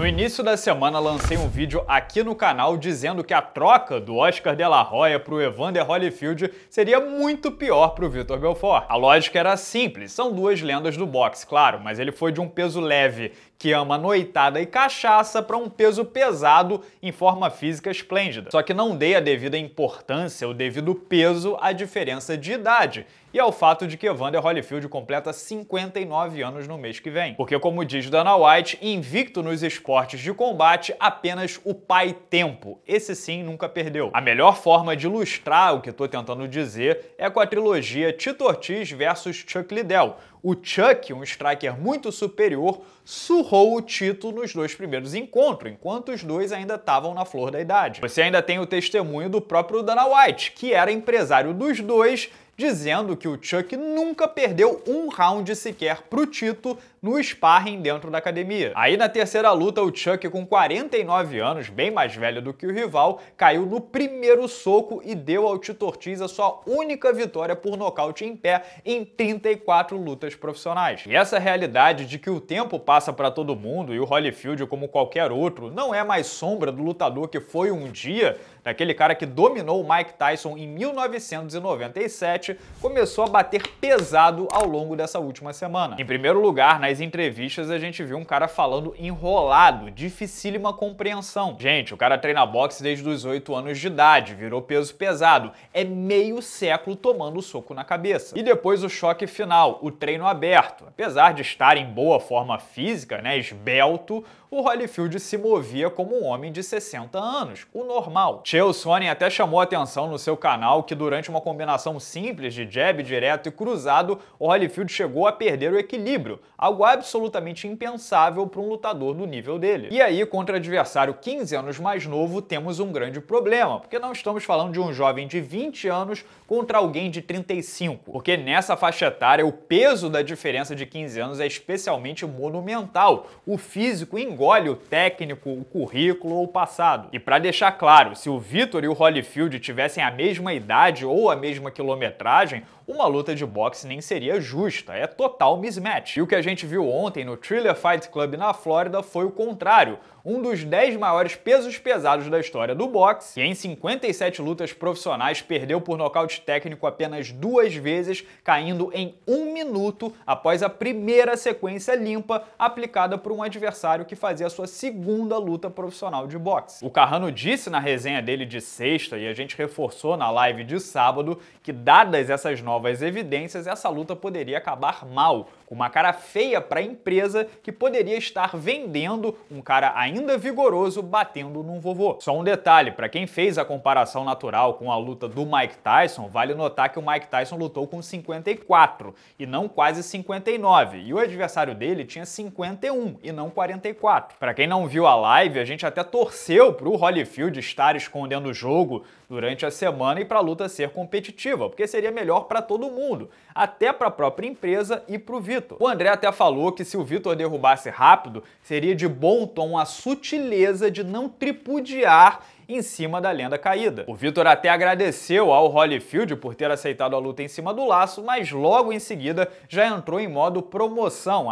No início da semana lancei um vídeo aqui no canal dizendo que a troca do Oscar de la Hoya para o Evander Holyfield seria muito pior para o Vitor Belfort. A lógica era simples, são duas lendas do boxe, claro, mas ele foi de um peso leve que ama noitada e cachaça para um peso pesado em forma física esplêndida. Só que não dei a devida importância, o devido peso à diferença de idade e ao fato de que Evander Holyfield completa 59 anos no mês que vem. Porque como diz Dana White, invicto nos esportes de combate apenas o pai tempo. Esse sim nunca perdeu. A melhor forma de ilustrar o que estou tentando dizer é com a trilogia Tito Ortiz versus Chuck Liddell, o Chuck, um striker muito superior, surrou o Tito nos dois primeiros encontros, enquanto os dois ainda estavam na flor da idade. Você ainda tem o testemunho do próprio Dana White, que era empresário dos dois dizendo que o Chuck nunca perdeu um round sequer pro Tito no sparring dentro da academia. Aí na terceira luta, o Chuck, com 49 anos, bem mais velho do que o rival, caiu no primeiro soco e deu ao Tito Ortiz a sua única vitória por nocaute em pé em 34 lutas seus profissionais. E essa realidade de que o tempo passa para todo mundo e o Holyfield, como qualquer outro, não é mais sombra do lutador que foi um dia, daquele cara que dominou o Mike Tyson em 1997, começou a bater pesado ao longo dessa última semana. Em primeiro lugar, nas entrevistas a gente viu um cara falando enrolado, dificílima compreensão. Gente, o cara treina boxe desde os 8 anos de idade, virou peso pesado, é meio século tomando soco na cabeça. E depois o choque final, o treino aberto. Apesar de estar em boa forma física, né, esbelto, o Holyfield se movia como um homem de 60 anos, o normal. Chael Sonnen até chamou atenção no seu canal que durante uma combinação simples de jab direto e cruzado, o Holyfield chegou a perder o equilíbrio, algo absolutamente impensável para um lutador do nível dele. E aí, contra adversário 15 anos mais novo, temos um grande problema, porque não estamos falando de um jovem de 20 anos contra alguém de 35, porque nessa faixa etária o peso da diferença de 15 anos é especialmente monumental. O físico engole o técnico, o currículo ou o passado. E para deixar claro, se o o Vitor e o Holyfield tivessem a mesma idade ou a mesma quilometragem, uma luta de boxe nem seria justa, é total mismatch. E o que a gente viu ontem no Thriller Fight Club na Flórida foi o contrário, um dos 10 maiores pesos pesados da história do boxe, que em 57 lutas profissionais perdeu por nocaute técnico apenas duas vezes, caindo em um minuto após a primeira sequência limpa aplicada por um adversário que fazia sua segunda luta profissional de boxe. O Carrano disse na resenha dele de sexta, e a gente reforçou na live de sábado, que dadas essas novas novas evidências, essa luta poderia acabar mal, uma cara feia para a empresa que poderia estar vendendo um cara ainda vigoroso batendo num vovô. Só um detalhe, para quem fez a comparação natural com a luta do Mike Tyson, vale notar que o Mike Tyson lutou com 54 e não quase 59, e o adversário dele tinha 51 e não 44. Para quem não viu a live, a gente até torceu pro Holyfield estar escondendo o jogo durante a semana e para a luta ser competitiva, porque seria melhor para todo mundo, até para a própria empresa e pro Vitor. Vitor. O André até falou que se o Vitor derrubasse rápido, seria de bom tom a sutileza de não tripudiar em cima da lenda caída. O Vitor até agradeceu ao Holyfield por ter aceitado a luta em cima do laço, mas logo em seguida já entrou em modo promoção,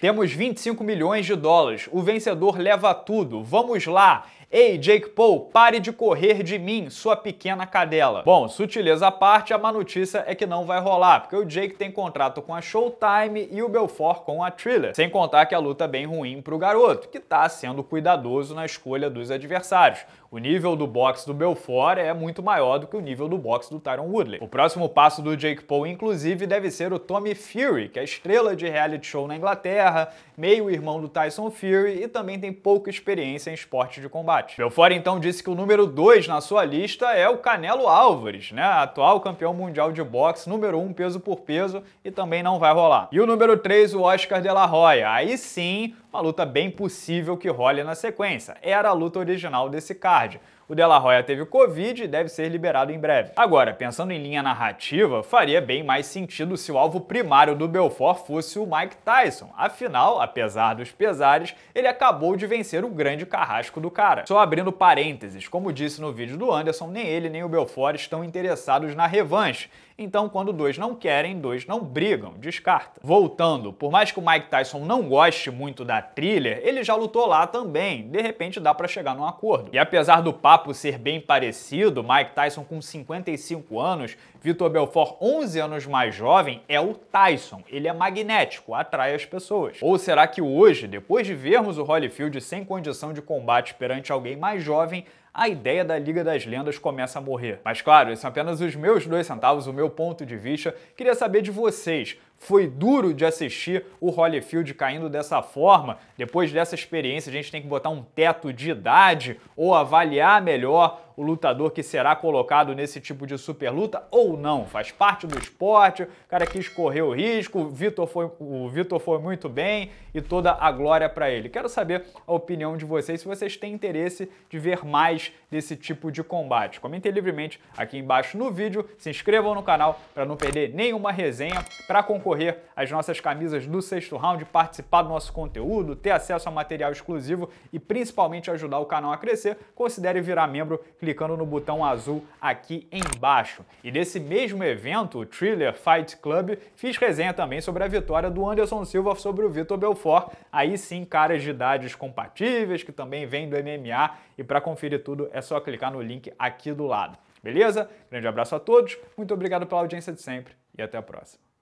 Temos 25 milhões de dólares, o vencedor leva tudo, vamos lá! Ei, Jake Paul, pare de correr de mim, sua pequena cadela. Bom, sutileza à parte, a má notícia é que não vai rolar, porque o Jake tem contrato com a Showtime e o Belfort com a Thriller. Sem contar que a luta é bem ruim pro garoto, que tá sendo cuidadoso na escolha dos adversários. O nível do boxe do Belfort é muito maior do que o nível do boxe do Tyron Woodley. O próximo passo do Jake Paul, inclusive, deve ser o Tommy Fury, que é estrela de reality show na Inglaterra, meio irmão do Tyson Fury e também tem pouca experiência em esporte de combate. Belfort então disse que o número 2 na sua lista é o Canelo Álvares, né? Atual campeão mundial de boxe, número 1 um peso por peso e também não vai rolar. E o número 3, o Oscar de la Hoya. Aí sim, uma luta bem possível que role na sequência. Era a luta original desse cara tarde. O Della Roya teve Covid e deve ser liberado em breve. Agora, pensando em linha narrativa, faria bem mais sentido se o alvo primário do Belfort fosse o Mike Tyson. Afinal, apesar dos pesares, ele acabou de vencer o grande carrasco do cara. Só abrindo parênteses, como disse no vídeo do Anderson, nem ele nem o Belfort estão interessados na revanche. Então, quando dois não querem, dois não brigam, descarta. Voltando, por mais que o Mike Tyson não goste muito da trilha, ele já lutou lá também, de repente dá para chegar num acordo. E apesar do papo ser bem parecido, Mike Tyson com 55 anos, Vitor Belfort 11 anos mais jovem, é o Tyson. Ele é magnético, atrai as pessoas. Ou será que hoje, depois de vermos o Holyfield sem condição de combate perante alguém mais jovem, a ideia da Liga das Lendas começa a morrer. Mas claro, esses são apenas os meus dois centavos, o meu ponto de vista. Queria saber de vocês. Foi duro de assistir o Holyfield caindo dessa forma. Depois dessa experiência, a gente tem que botar um teto de idade ou avaliar melhor o lutador que será colocado nesse tipo de super luta ou não. Faz parte do esporte, o cara quis correr o risco, o Vitor foi, o Vitor foi muito bem e toda a glória para ele. Quero saber a opinião de vocês, se vocês têm interesse de ver mais desse tipo de combate. Comentem livremente aqui embaixo no vídeo, se inscrevam no canal para não perder nenhuma resenha para concorrer concorrer às nossas camisas do sexto round, participar do nosso conteúdo, ter acesso a material exclusivo e principalmente ajudar o canal a crescer, considere virar membro clicando no botão azul aqui embaixo. E nesse mesmo evento, o Thriller Fight Club, fiz resenha também sobre a vitória do Anderson Silva sobre o Vitor Belfort. Aí sim, caras de idades compatíveis que também vêm do MMA e para conferir tudo é só clicar no link aqui do lado. Beleza? Grande abraço a todos, muito obrigado pela audiência de sempre e até a próxima.